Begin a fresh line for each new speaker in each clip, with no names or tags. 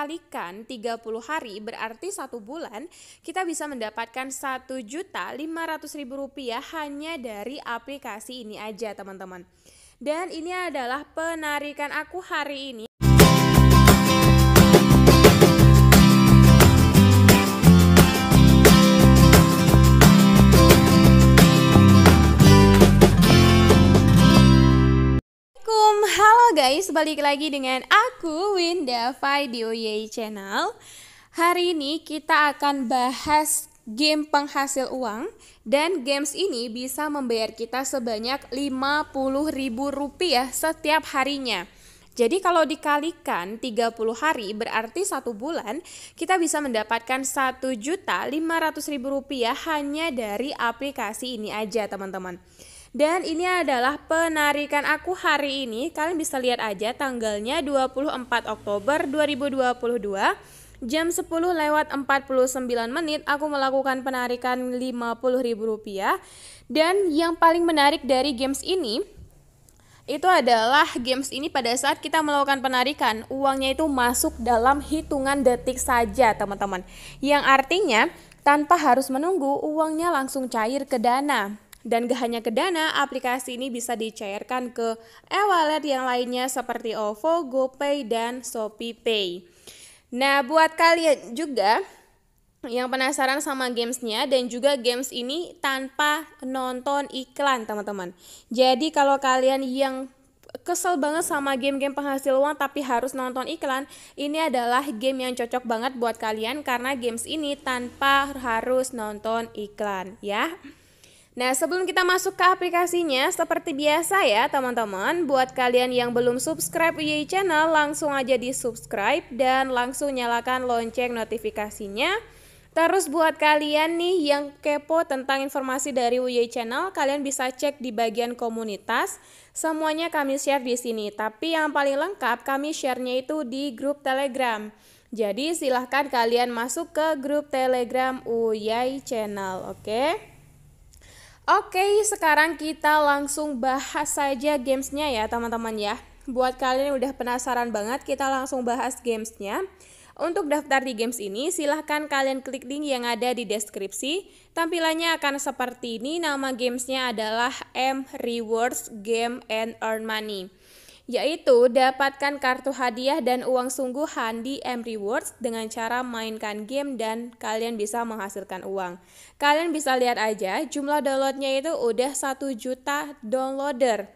kalikan 30 hari berarti satu bulan kita bisa mendapatkan satu juta lima ratus ribu rupiah hanya dari aplikasi ini aja teman-teman. Dan ini adalah penarikan aku hari ini. guys, balik lagi dengan aku Winda Fai di Channel. Hari ini kita akan bahas game penghasil uang dan games ini bisa membayar kita sebanyak Rp50.000 setiap harinya. Jadi kalau dikalikan 30 hari berarti satu bulan kita bisa mendapatkan Rp1.500.000 hanya dari aplikasi ini aja teman-teman. Dan ini adalah penarikan aku hari ini. Kalian bisa lihat aja tanggalnya 24 Oktober 2022 jam 10 lewat 49 menit aku melakukan penarikan Rp50.000 dan yang paling menarik dari games ini itu adalah games ini pada saat kita melakukan penarikan uangnya itu masuk dalam hitungan detik saja teman-teman yang artinya tanpa harus menunggu uangnya langsung cair ke dana dan gak hanya ke Dana, aplikasi ini bisa dicairkan ke e-wallet yang lainnya seperti OVO, GoPay, dan ShopeePay. Nah, buat kalian juga yang penasaran sama gamesnya dan juga games ini tanpa nonton iklan teman-teman. Jadi kalau kalian yang kesel banget sama game-game penghasil uang tapi harus nonton iklan, ini adalah game yang cocok banget buat kalian karena games ini tanpa harus nonton iklan ya. Nah, sebelum kita masuk ke aplikasinya, seperti biasa ya teman-teman, buat kalian yang belum subscribe UY Channel, langsung aja di subscribe dan langsung nyalakan lonceng notifikasinya. Terus buat kalian nih yang kepo tentang informasi dari UY Channel, kalian bisa cek di bagian komunitas. Semuanya kami share di sini, tapi yang paling lengkap kami share-nya itu di grup Telegram. Jadi silahkan kalian masuk ke grup Telegram UY Channel, oke? Okay? Oke, sekarang kita langsung bahas saja gamesnya ya teman-teman ya. Buat kalian yang udah penasaran banget, kita langsung bahas gamesnya. Untuk daftar di games ini, silahkan kalian klik link yang ada di deskripsi. Tampilannya akan seperti ini, nama gamesnya adalah M Rewards Game and Earn Money yaitu dapatkan kartu hadiah dan uang sungguhan di M Rewards dengan cara mainkan game dan kalian bisa menghasilkan uang. Kalian bisa lihat aja jumlah downloadnya itu udah 1 juta downloader.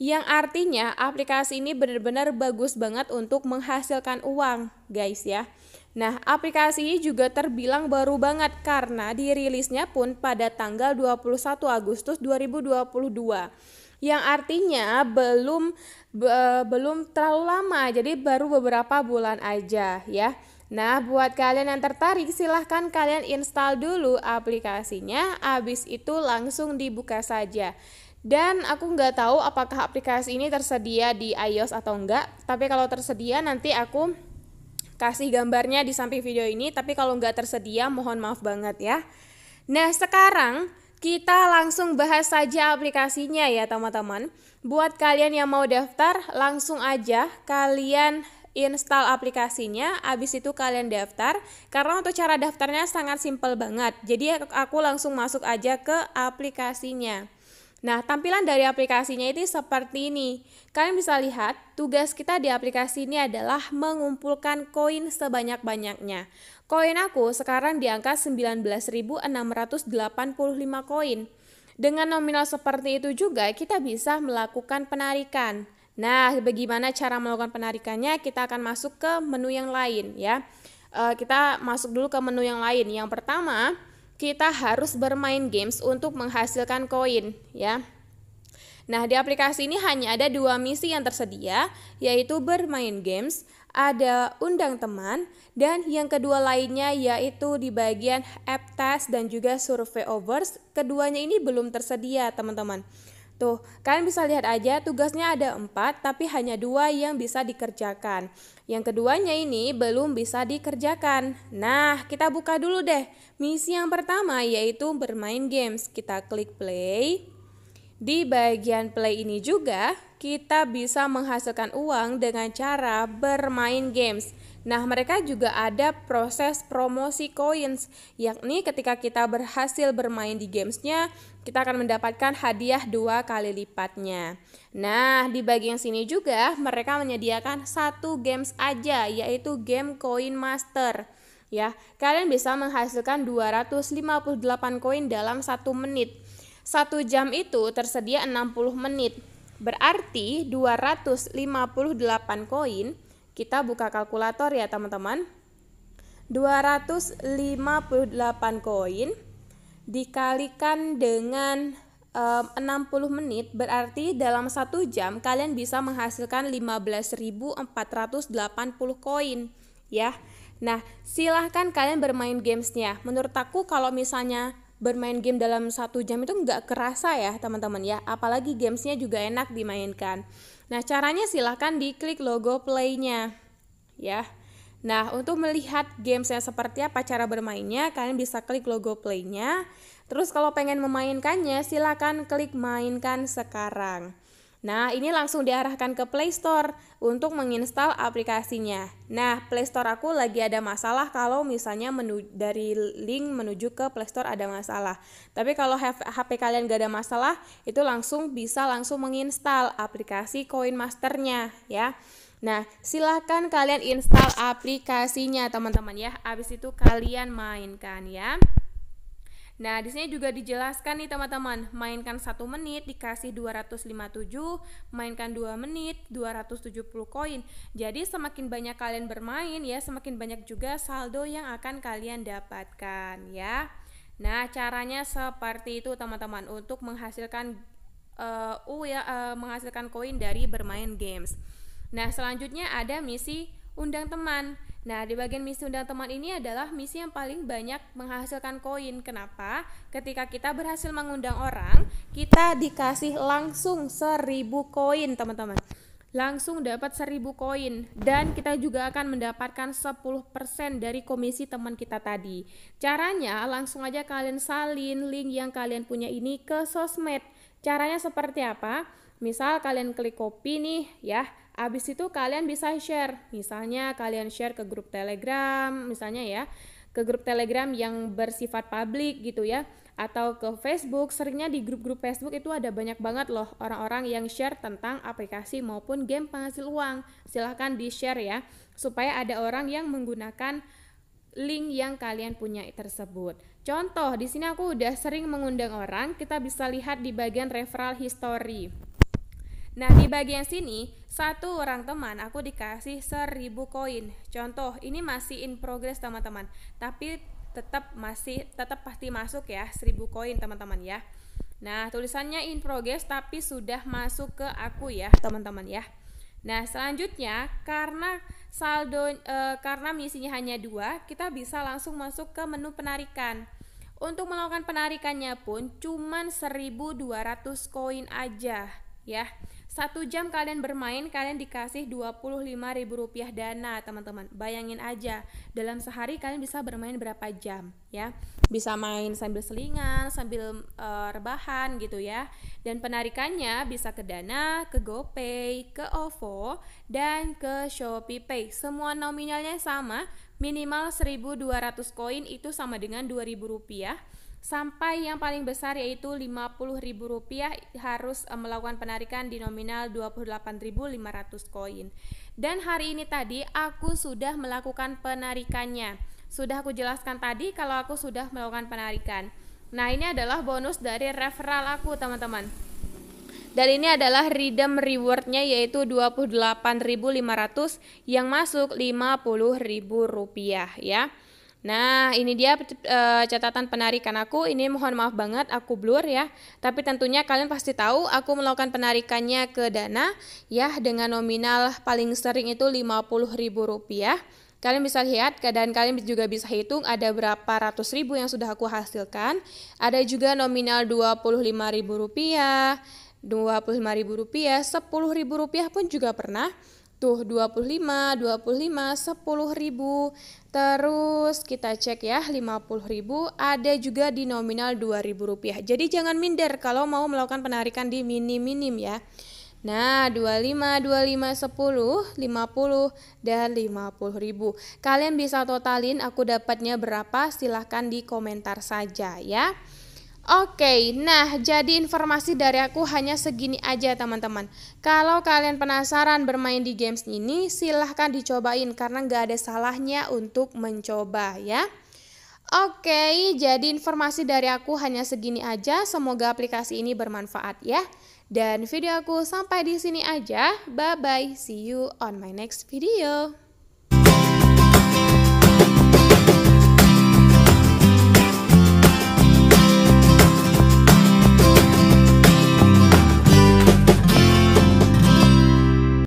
Yang artinya aplikasi ini benar-benar bagus banget untuk menghasilkan uang guys ya. Nah, aplikasi ini juga terbilang baru banget karena dirilisnya pun pada tanggal 21 Agustus 2022 yang artinya belum be, belum terlalu lama, jadi baru beberapa bulan aja ya. Nah, buat kalian yang tertarik, silahkan kalian install dulu aplikasinya, abis itu langsung dibuka saja. Dan aku nggak tahu apakah aplikasi ini tersedia di iOS atau enggak, tapi kalau tersedia nanti aku kasih gambarnya di samping video ini, tapi kalau nggak tersedia mohon maaf banget ya. Nah, sekarang kita langsung bahas saja aplikasinya ya teman-teman. Buat kalian yang mau daftar, langsung aja kalian install aplikasinya, abis itu kalian daftar. Karena untuk cara daftarnya sangat simpel banget. Jadi aku langsung masuk aja ke aplikasinya. Nah, tampilan dari aplikasinya itu seperti ini. Kalian bisa lihat, tugas kita di aplikasi ini adalah mengumpulkan koin sebanyak-banyaknya. Koin aku sekarang di angka 19.685 koin. Dengan nominal seperti itu juga kita bisa melakukan penarikan. Nah, bagaimana cara melakukan penarikannya? Kita akan masuk ke menu yang lain ya. Eh, kita masuk dulu ke menu yang lain. Yang pertama, kita harus bermain games untuk menghasilkan koin ya. Nah, di aplikasi ini hanya ada dua misi yang tersedia, yaitu bermain games, ada undang teman, dan yang kedua lainnya yaitu di bagian app test dan juga survey overs. Keduanya ini belum tersedia, teman-teman. Tuh, gitu. kalian bisa lihat aja tugasnya ada empat, tapi hanya dua yang bisa dikerjakan. Yang keduanya ini belum bisa dikerjakan. Nah, kita buka dulu deh. Misi yang pertama yaitu bermain games. Kita klik play. Di bagian play ini juga, kita bisa menghasilkan uang dengan cara bermain games. Nah, mereka juga ada proses promosi coins, yakni ketika kita berhasil bermain di gamesnya, kita akan mendapatkan hadiah dua kali lipatnya. Nah, di bagian sini juga mereka menyediakan satu games aja, yaitu game Coin Master. Ya, kalian bisa menghasilkan 258 koin dalam satu menit. Satu jam itu tersedia 60 menit. Berarti 258 koin kita buka kalkulator ya teman-teman. 258 koin dikalikan dengan e, 60 menit berarti dalam satu jam kalian bisa menghasilkan 15.480 koin ya. Nah, silahkan kalian bermain gamesnya. Menurut aku kalau misalnya bermain game dalam satu jam itu nggak kerasa ya teman-teman ya apalagi gamesnya juga enak dimainkan Nah, caranya silahkan diklik logo play-nya. Ya. Nah, untuk melihat gamesnya seperti apa cara bermainnya, kalian bisa klik logo play-nya. Terus kalau pengen memainkannya, silahkan klik mainkan sekarang. Nah, ini langsung diarahkan ke Play Store untuk menginstal aplikasinya. Nah, Play Store aku lagi ada masalah kalau misalnya menu dari link menuju ke Play Store ada masalah. Tapi kalau HP kalian gak ada masalah, itu langsung bisa langsung menginstal aplikasi Coin Masternya ya. Nah, silahkan kalian install aplikasinya teman-teman ya. Habis itu kalian mainkan ya. Nah, di sini juga dijelaskan nih teman-teman, mainkan 1 menit dikasih 257, mainkan 2 menit 270 koin. Jadi semakin banyak kalian bermain ya, semakin banyak juga saldo yang akan kalian dapatkan ya. Nah, caranya seperti itu teman-teman untuk menghasilkan uh, uh ya uh, menghasilkan koin dari bermain games. Nah, selanjutnya ada misi undang teman. Nah, di bagian misi undang teman ini adalah misi yang paling banyak menghasilkan koin. Kenapa? Ketika kita berhasil mengundang orang, kita dikasih langsung seribu koin, teman-teman. Langsung dapat seribu koin dan kita juga akan mendapatkan 10% dari komisi teman kita tadi. Caranya langsung aja kalian salin link yang kalian punya ini ke sosmed. Caranya seperti apa? Misal kalian klik copy nih ya, abis itu kalian bisa share. Misalnya kalian share ke grup Telegram, misalnya ya, ke grup Telegram yang bersifat publik gitu ya, atau ke Facebook. Seringnya di grup-grup Facebook itu ada banyak banget loh orang-orang yang share tentang aplikasi maupun game penghasil uang. Silahkan di-share ya, supaya ada orang yang menggunakan link yang kalian punya tersebut. Contoh, di sini aku udah sering mengundang orang, kita bisa lihat di bagian referral history. Nah, di bagian sini, satu orang teman aku dikasih seribu koin. Contoh, ini masih in progress teman-teman. Tapi tetap masih tetap pasti masuk ya, seribu koin teman-teman ya. Nah, tulisannya in progress tapi sudah masuk ke aku ya, teman-teman ya. Nah, selanjutnya karena saldo e, karena misinya hanya dua, kita bisa langsung masuk ke menu penarikan. Untuk melakukan penarikannya pun cuman 1200 koin aja, ya satu jam kalian bermain kalian dikasih ribu rupiah dana teman-teman bayangin aja dalam sehari kalian bisa bermain berapa jam ya bisa main sambil selingan sambil e, rebahan gitu ya dan penarikannya bisa ke Dana ke GoPay ke OVO dan ke Shopee Pay semua nominalnya sama minimal 1200 koin itu sama dengan 2000 rupiah sampai yang paling besar yaitu Rp50.000 harus eh, melakukan penarikan di nominal 28.500 koin. Dan hari ini tadi aku sudah melakukan penarikannya. Sudah aku jelaskan tadi kalau aku sudah melakukan penarikan. Nah, ini adalah bonus dari referral aku, teman-teman. Dan ini adalah redeem rewardnya yaitu 28.500 yang masuk Rp50.000 ya. Nah, ini dia uh, catatan penarikan aku. Ini mohon maaf banget aku blur ya. Tapi tentunya kalian pasti tahu aku melakukan penarikannya ke dana ya dengan nominal paling sering itu Rp50.000. Kalian bisa lihat keadaan kalian juga bisa hitung ada berapa ratus ribu yang sudah aku hasilkan. Ada juga nominal Rp25.000, Rp25.000, Rp10.000 pun juga pernah. Tuh 25, 25, 10 ribu. Terus kita cek ya 50 ribu ada juga di nominal 2 ribu rupiah. Jadi jangan minder kalau mau melakukan penarikan di minim-minim ya. Nah, 25, 25, 10, 50, dan 50 ribu. Kalian bisa totalin aku dapatnya berapa silahkan di komentar saja ya. Oke, nah jadi informasi dari aku hanya segini aja teman-teman. Kalau kalian penasaran bermain di games ini, silahkan dicobain karena nggak ada salahnya untuk mencoba ya. Oke, jadi informasi dari aku hanya segini aja. Semoga aplikasi ini bermanfaat ya. Dan video aku sampai di sini aja. Bye bye, see you on my next video.